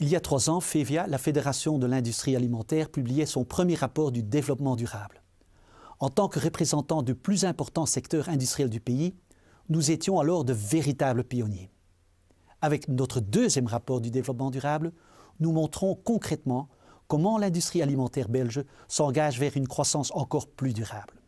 Il y a trois ans, FEVIA, la Fédération de l'industrie alimentaire, publiait son premier rapport du développement durable. En tant que représentant du plus important secteur industriel du pays, nous étions alors de véritables pionniers. Avec notre deuxième rapport du développement durable, nous montrons concrètement comment l'industrie alimentaire belge s'engage vers une croissance encore plus durable.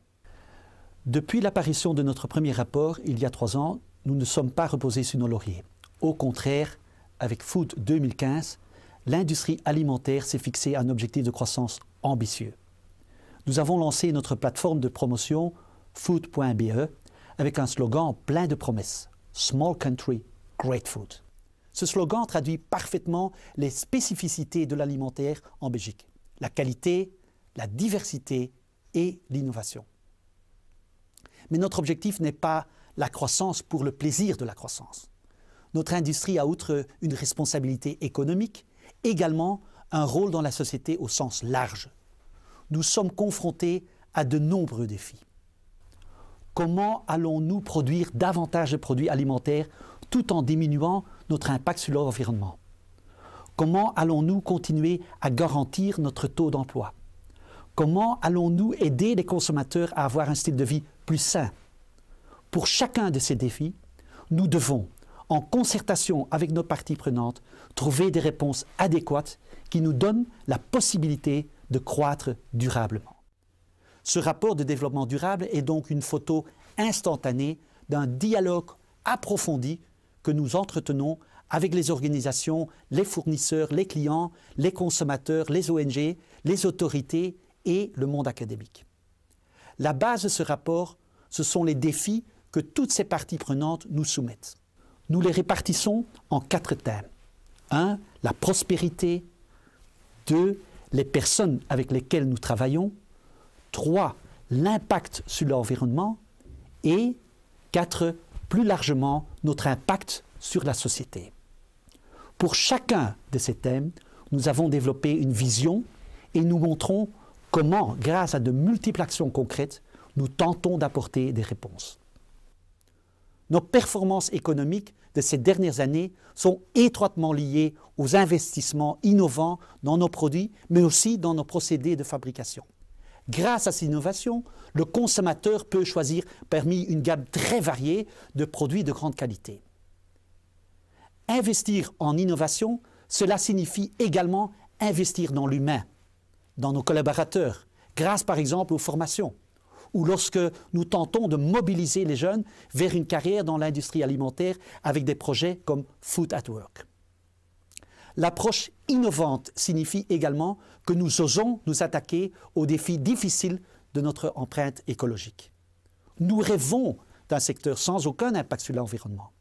Depuis l'apparition de notre premier rapport, il y a trois ans, nous ne sommes pas reposés sur nos lauriers. Au contraire, avec Food 2015, l'industrie alimentaire s'est fixée un objectif de croissance ambitieux. Nous avons lancé notre plateforme de promotion food.be avec un slogan plein de promesses Small Country, Great Food. Ce slogan traduit parfaitement les spécificités de l'alimentaire en Belgique la qualité, la diversité et l'innovation. Mais notre objectif n'est pas la croissance pour le plaisir de la croissance. Notre industrie a, outre une responsabilité économique, également un rôle dans la société au sens large. Nous sommes confrontés à de nombreux défis. Comment allons-nous produire davantage de produits alimentaires tout en diminuant notre impact sur l'environnement Comment allons-nous continuer à garantir notre taux d'emploi Comment allons-nous aider les consommateurs à avoir un style de vie plus sain Pour chacun de ces défis, nous devons en concertation avec nos parties prenantes, trouver des réponses adéquates qui nous donnent la possibilité de croître durablement. Ce rapport de développement durable est donc une photo instantanée d'un dialogue approfondi que nous entretenons avec les organisations, les fournisseurs, les clients, les consommateurs, les ONG, les autorités et le monde académique. La base de ce rapport, ce sont les défis que toutes ces parties prenantes nous soumettent nous les répartissons en quatre thèmes. Un, la prospérité. Deux, les personnes avec lesquelles nous travaillons. Trois, l'impact sur l'environnement. Et quatre, plus largement, notre impact sur la société. Pour chacun de ces thèmes, nous avons développé une vision et nous montrons comment, grâce à de multiples actions concrètes, nous tentons d'apporter des réponses. Nos performances économiques de ces dernières années sont étroitement liées aux investissements innovants dans nos produits, mais aussi dans nos procédés de fabrication. Grâce à ces innovations, le consommateur peut choisir parmi une gamme très variée de produits de grande qualité. Investir en innovation, cela signifie également investir dans l'humain, dans nos collaborateurs, grâce par exemple aux formations ou lorsque nous tentons de mobiliser les jeunes vers une carrière dans l'industrie alimentaire avec des projets comme Food at Work. L'approche innovante signifie également que nous osons nous attaquer aux défis difficiles de notre empreinte écologique. Nous rêvons d'un secteur sans aucun impact sur l'environnement,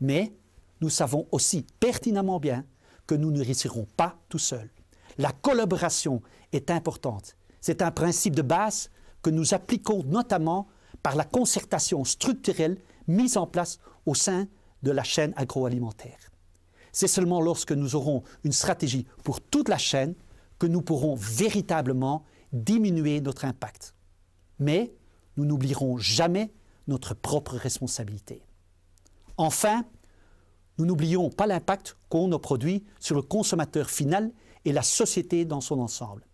mais nous savons aussi pertinemment bien que nous ne réussirons pas tout seuls. La collaboration est importante. C'est un principe de base nous appliquons notamment par la concertation structurelle mise en place au sein de la chaîne agroalimentaire. C'est seulement lorsque nous aurons une stratégie pour toute la chaîne que nous pourrons véritablement diminuer notre impact. Mais nous n'oublierons jamais notre propre responsabilité. Enfin, nous n'oublions pas l'impact qu'ont nos produits sur le consommateur final et la société dans son ensemble.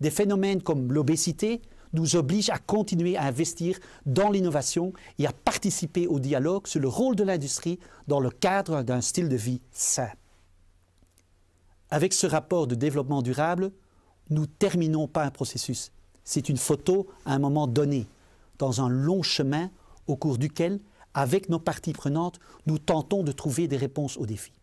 Des phénomènes comme l'obésité nous oblige à continuer à investir dans l'innovation et à participer au dialogue sur le rôle de l'industrie dans le cadre d'un style de vie sain. Avec ce rapport de développement durable, nous ne terminons pas un processus. C'est une photo à un moment donné, dans un long chemin au cours duquel, avec nos parties prenantes, nous tentons de trouver des réponses aux défis.